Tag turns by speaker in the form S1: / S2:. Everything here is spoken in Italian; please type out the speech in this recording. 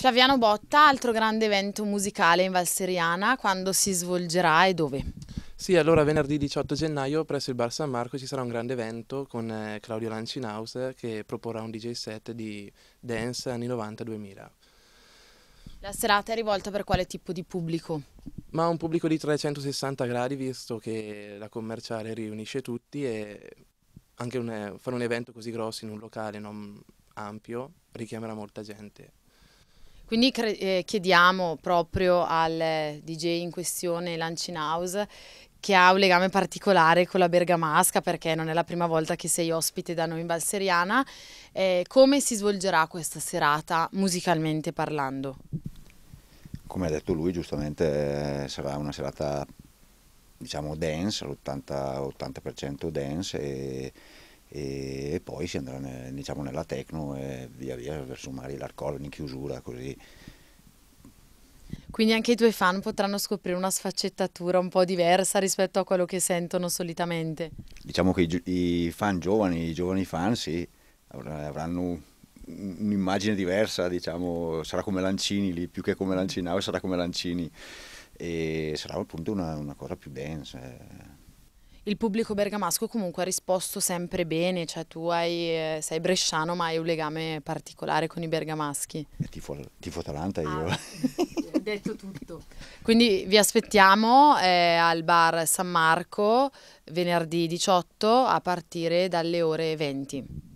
S1: Flaviano Botta, altro grande evento musicale in Valseriana, quando si svolgerà e
S2: dove? Sì, allora venerdì 18 gennaio presso il Bar San Marco ci sarà un grande evento con eh, Claudio Lancinhaus che proporrà un DJ set di dance anni 90-2000.
S1: La serata è rivolta per quale tipo di pubblico?
S2: Ma un pubblico di 360 gradi, visto che la commerciale riunisce tutti e anche un, eh, fare un evento così grosso in un locale non ampio richiamerà molta gente.
S1: Quindi eh, chiediamo proprio al eh, DJ in questione Lancin House che ha un legame particolare con la bergamasca perché non è la prima volta che sei ospite da noi in Valseriana. Eh, come si svolgerà questa serata musicalmente parlando?
S3: Come ha detto lui, giustamente eh, sarà una serata diciamo dance, all'80% dance e e poi si andrà ne, diciamo nella Tecno e via via verso Mari l'Arcola in chiusura così.
S1: Quindi anche i tuoi fan potranno scoprire una sfaccettatura un po' diversa rispetto a quello che sentono solitamente?
S3: Diciamo che i, i fan giovani, i giovani fan sì, avranno un'immagine diversa, diciamo, sarà come Lancini lì, più che come Lancinave sarà come Lancini e sarà appunto una, una cosa più densa. Eh
S1: il pubblico bergamasco comunque ha risposto sempre bene, cioè tu hai, eh, sei bresciano ma hai un legame particolare con i bergamaschi.
S3: Tifo, tifo Atalanta io. Ah,
S1: detto tutto. Quindi vi aspettiamo eh, al bar San Marco venerdì 18 a partire dalle ore 20.